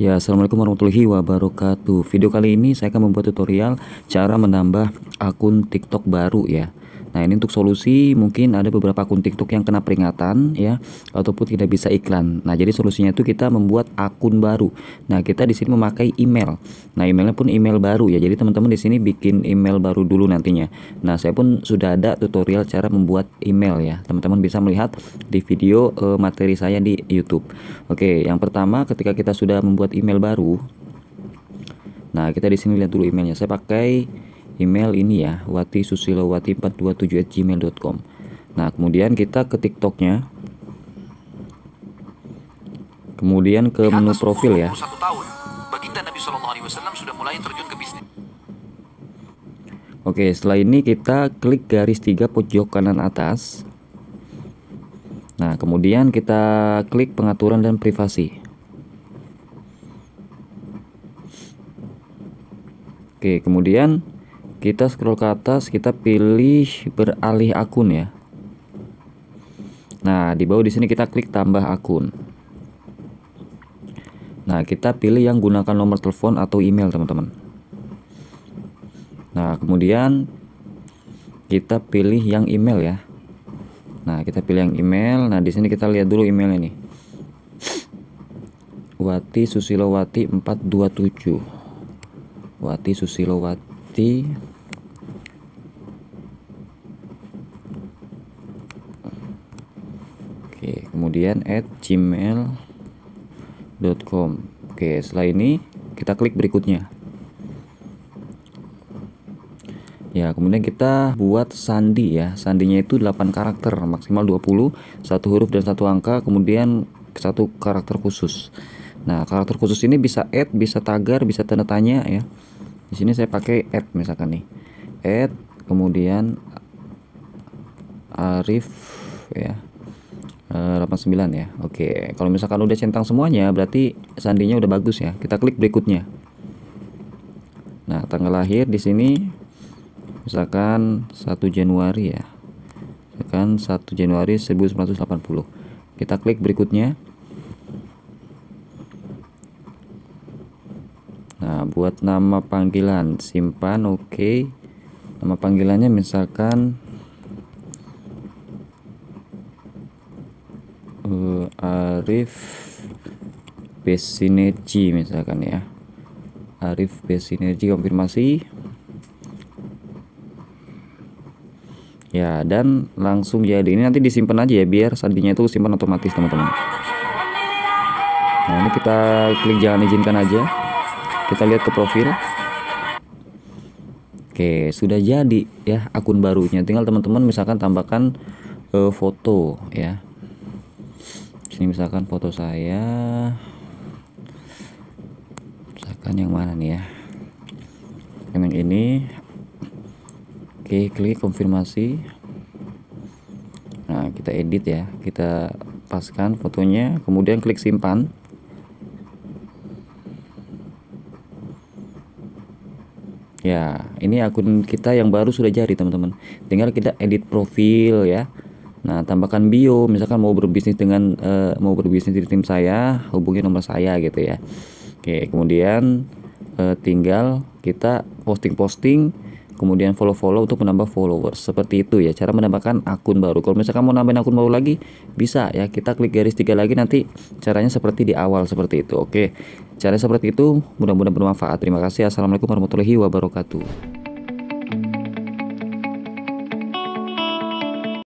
Ya Assalamualaikum warahmatullahi wabarakatuh Video kali ini saya akan membuat tutorial cara menambah akun tiktok baru ya Nah, ini untuk solusi mungkin ada beberapa akun TikTok yang kena peringatan ya ataupun tidak bisa iklan. Nah, jadi solusinya itu kita membuat akun baru. Nah, kita di sini memakai email. Nah, emailnya pun email baru ya. Jadi teman-teman di sini bikin email baru dulu nantinya. Nah, saya pun sudah ada tutorial cara membuat email ya. Teman-teman bisa melihat di video eh, materi saya di YouTube. Oke, yang pertama ketika kita sudah membuat email baru Nah, kita di sini lihat dulu emailnya. Saya pakai email ini ya Wati Susilo 427gmailcom Nah, kemudian kita ke TikToknya. Kemudian ke menu profil ya. Oke, setelah ini kita klik garis tiga pojok kanan atas. Nah, kemudian kita klik pengaturan dan privasi. Oke, kemudian kita scroll ke atas kita pilih beralih akun ya nah di bawah di sini kita klik tambah akun nah kita pilih yang gunakan nomor telepon atau email teman-teman nah kemudian kita pilih yang email ya nah kita pilih yang email nah di sini kita lihat dulu email ini Wati Susilowati 427 Wati Susilowati seperti oke kemudian at gmail.com oke setelah ini kita klik berikutnya ya kemudian kita buat sandi ya sandinya itu 8 karakter maksimal 20 satu huruf dan satu angka kemudian satu karakter khusus nah karakter khusus ini bisa add bisa tagar bisa tanda tanya ya di sini saya pakai add misalkan nih add kemudian Arif ya 89 eh, ya Oke kalau misalkan udah centang semuanya berarti sandinya udah bagus ya kita klik berikutnya Nah tanggal lahir di sini misalkan 1 Januari ya misalkan 1 Januari 1980 kita klik berikutnya buat nama panggilan simpan oke okay. nama panggilannya misalkan uh, Arif Besinergi misalkan ya Arif Besinergi konfirmasi ya dan langsung jadi ini nanti disimpan aja ya biar sandinya itu simpan otomatis teman-teman nah ini kita klik jangan izinkan aja kita lihat ke profil Oke sudah jadi ya akun barunya tinggal teman-teman misalkan tambahkan uh, foto ya sini misalkan foto saya misalkan yang mana nih ya yang ini oke klik konfirmasi nah kita edit ya kita paskan fotonya kemudian klik simpan Ya, ini akun kita yang baru sudah jadi, teman-teman. Tinggal kita edit profil ya. Nah, tambahkan bio, misalkan mau berbisnis dengan uh, mau berbisnis di tim saya, hubungi nomor saya gitu ya. Oke, kemudian uh, tinggal kita posting-posting kemudian follow follow untuk menambah followers seperti itu ya cara menambahkan akun baru kalau misalkan mau nambahin akun baru lagi bisa ya kita klik garis tiga lagi nanti caranya seperti di awal seperti itu oke cara seperti itu mudah-mudahan bermanfaat terima kasih assalamualaikum warahmatullahi wabarakatuh